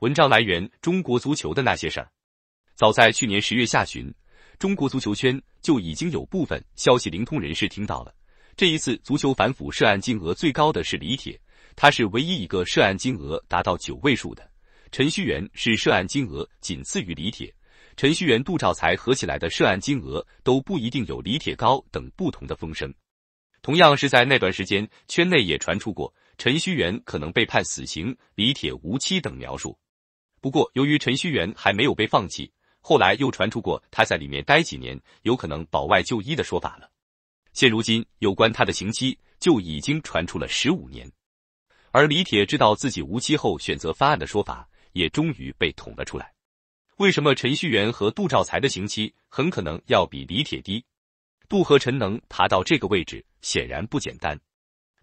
文章来源：中国足球的那些事儿。早在去年十月下旬，中国足球圈就已经有部分消息灵通人士听到了这一次足球反腐涉案金额最高的是李铁，他是唯一一个涉案金额达到九位数的。陈戌源是涉案金额仅次于李铁，陈戌源、杜兆才合起来的涉案金额都不一定有李铁高等不同的风声。同样是在那段时间，圈内也传出过陈戌源可能被判死刑、李铁无期等描述。不过，由于陈旭源还没有被放弃，后来又传出过他在里面待几年，有可能保外就医的说法了。现如今，有关他的刑期就已经传出了十五年。而李铁知道自己无期后选择翻案的说法，也终于被捅了出来。为什么陈旭源和杜兆才的刑期很可能要比李铁低？杜和陈能爬到这个位置，显然不简单。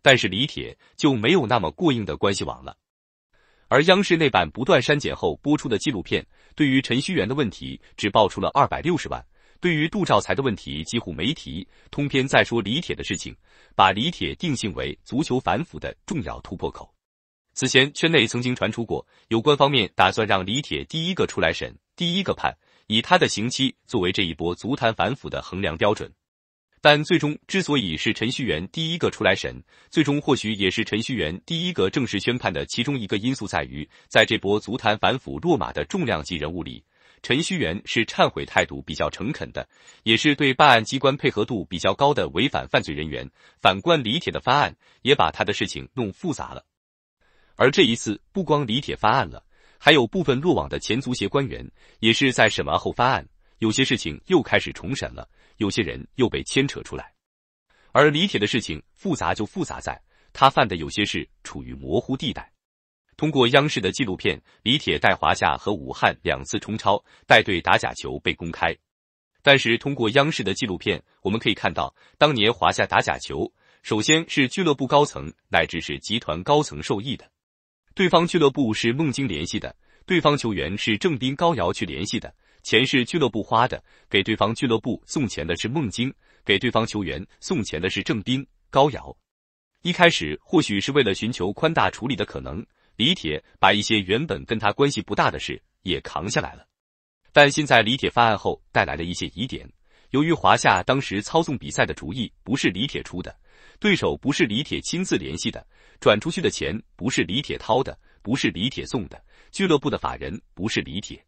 但是李铁就没有那么过硬的关系网了。而央视那版不断删减后播出的纪录片，对于陈戌源的问题只爆出了二百六十万，对于杜兆才的问题几乎没提，通篇在说李铁的事情，把李铁定性为足球反腐的重要突破口。此前圈内曾经传出过，有关方面打算让李铁第一个出来审，第一个判，以他的刑期作为这一波足坛反腐的衡量标准。但最终之所以是陈戌源第一个出来审，最终或许也是陈戌源第一个正式宣判的其中一个因素在于，在这波足坛反腐落马的重量级人物里，陈戌源是忏悔态度比较诚恳的，也是对办案机关配合度比较高的违反犯罪人员。反观李铁的发案，也把他的事情弄复杂了。而这一次，不光李铁发案了，还有部分落网的前足协官员也是在审完后发案，有些事情又开始重审了。有些人又被牵扯出来，而李铁的事情复杂就复杂在，他犯的有些事处于模糊地带。通过央视的纪录片，李铁带华夏和武汉两次冲超，带队打假球被公开。但是通过央视的纪录片，我们可以看到，当年华夏打假球，首先是俱乐部高层乃至是集团高层受益的。对方俱乐部是孟京联系的，对方球员是郑斌、高瑶去联系的。钱是俱乐部花的，给对方俱乐部送钱的是孟京，给对方球员送钱的是郑斌、高瑶。一开始或许是为了寻求宽大处理的可能，李铁把一些原本跟他关系不大的事也扛下来了。但现在李铁犯案后带来了一些疑点。由于华夏当时操纵比赛的主意不是李铁出的，对手不是李铁亲自联系的，转出去的钱不是李铁掏的，不是李铁送的，俱乐部的法人不是李铁。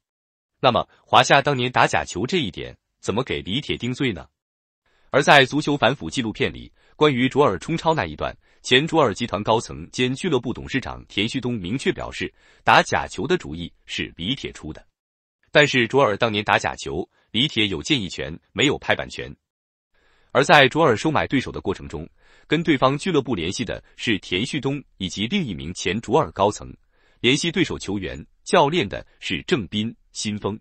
那么，华夏当年打假球这一点，怎么给李铁定罪呢？而在足球反腐纪录片里，关于卓尔冲超那一段，前卓尔集团高层兼俱乐部董事长田旭东明确表示，打假球的主意是李铁出的。但是卓尔当年打假球，李铁有建议权，没有拍板权。而在卓尔收买对手的过程中，跟对方俱乐部联系的是田旭东以及另一名前卓尔高层，联系对手球员、教练的是郑斌。新风，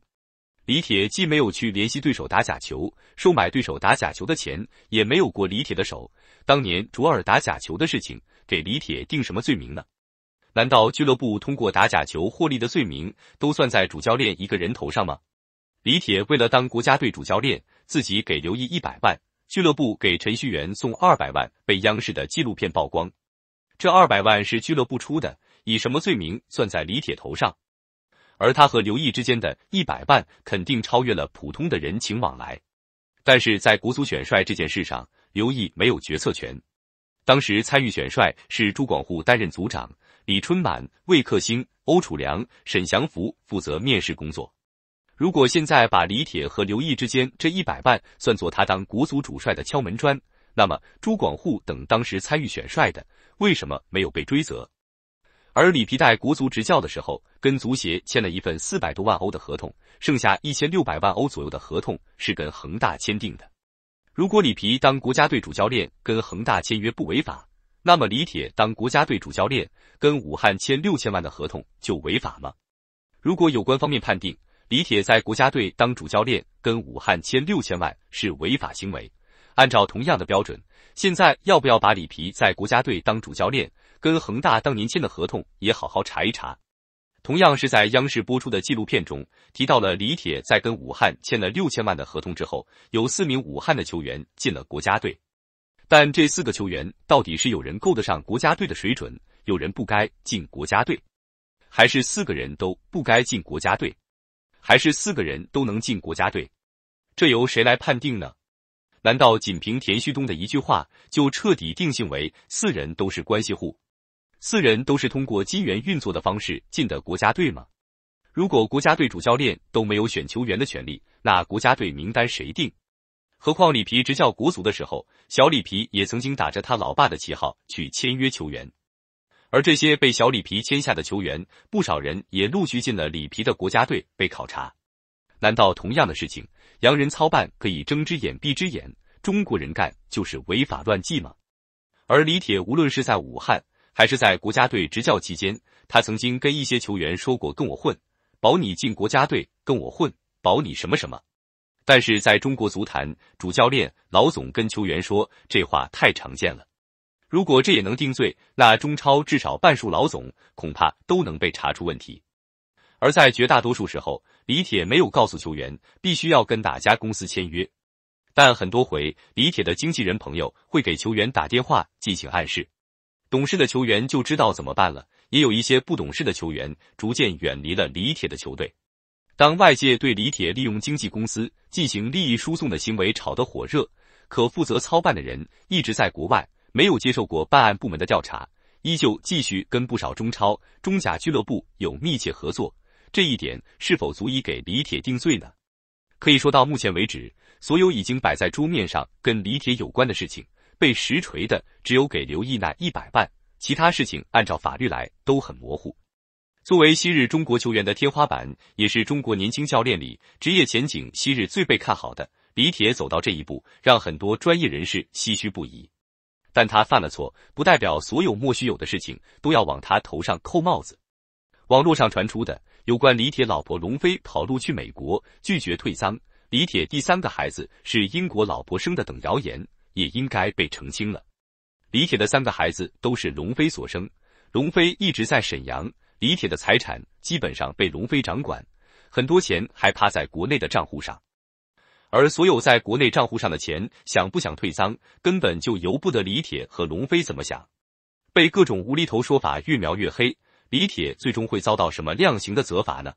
李铁既没有去联系对手打假球，收买对手打假球的钱，也没有过李铁的手。当年卓尔打假球的事情，给李铁定什么罪名呢？难道俱乐部通过打假球获利的罪名都算在主教练一个人头上吗？李铁为了当国家队主教练，自己给刘毅一百万，俱乐部给程序员送二百万，被央视的纪录片曝光。这二百万是俱乐部出的，以什么罪名算在李铁头上？而他和刘毅之间的一百万肯定超越了普通的人情往来，但是在国足选帅这件事上，刘毅没有决策权。当时参与选帅是朱广沪担任组长，李春满、魏克兴、欧楚良、沈祥福负责面试工作。如果现在把李铁和刘毅之间这一百万算作他当国足主帅的敲门砖，那么朱广沪等当时参与选帅的为什么没有被追责？而里皮带国足执教的时候，跟足协签了一份四百多万欧的合同，剩下一千六百万欧左右的合同是跟恒大签订的。如果里皮当国家队主教练跟恒大签约不违法，那么李铁当国家队主教练跟武汉签六千万的合同就违法吗？如果有关方面判定李铁在国家队当主教练跟武汉签六千万是违法行为，按照同样的标准，现在要不要把里皮在国家队当主教练？跟恒大当年签的合同也好好查一查。同样是在央视播出的纪录片中提到了李铁在跟武汉签了六千万的合同之后，有四名武汉的球员进了国家队。但这四个球员到底是有人够得上国家队的水准，有人不该进国家队，还是四个人都不该进国家队，还是四个人都能进国家队？这由谁来判定呢？难道仅凭田旭东的一句话就彻底定性为四人都是关系户？四人都是通过金元运作的方式进的国家队吗？如果国家队主教练都没有选球员的权利，那国家队名单谁定？何况里皮执教国足的时候，小里皮也曾经打着他老爸的旗号去签约球员，而这些被小里皮签下的球员，不少人也陆续进了里皮的国家队被考察。难道同样的事情，洋人操办可以睁只眼闭只眼，中国人干就是违法乱纪吗？而李铁无论是在武汉。还是在国家队执教期间，他曾经跟一些球员说过：“跟我混，保你进国家队；跟我混，保你什么什么。”但是在中国足坛，主教练、老总跟球员说这话太常见了。如果这也能定罪，那中超至少半数老总恐怕都能被查出问题。而在绝大多数时候，李铁没有告诉球员必须要跟哪家公司签约，但很多回，李铁的经纪人朋友会给球员打电话进行暗示。懂事的球员就知道怎么办了，也有一些不懂事的球员逐渐远离了李铁的球队。当外界对李铁利用经纪公司进行利益输送的行为炒得火热，可负责操办的人一直在国外，没有接受过办案部门的调查，依旧继续跟不少中超、中甲俱乐部有密切合作。这一点是否足以给李铁定罪呢？可以说，到目前为止，所有已经摆在桌面上跟李铁有关的事情。被实锤的只有给刘毅那一百万，其他事情按照法律来都很模糊。作为昔日中国球员的天花板，也是中国年轻教练里职业前景昔日最被看好的李铁走到这一步，让很多专业人士唏嘘不已。但他犯了错，不代表所有莫须有的事情都要往他头上扣帽子。网络上传出的有关李铁老婆龙飞跑路去美国拒绝退赃、李铁第三个孩子是英国老婆生的等谣言。也应该被澄清了。李铁的三个孩子都是龙飞所生，龙飞一直在沈阳，李铁的财产基本上被龙飞掌管，很多钱还趴在国内的账户上。而所有在国内账户上的钱，想不想退赃，根本就由不得李铁和龙飞怎么想。被各种无厘头说法越描越黑，李铁最终会遭到什么量刑的责罚呢？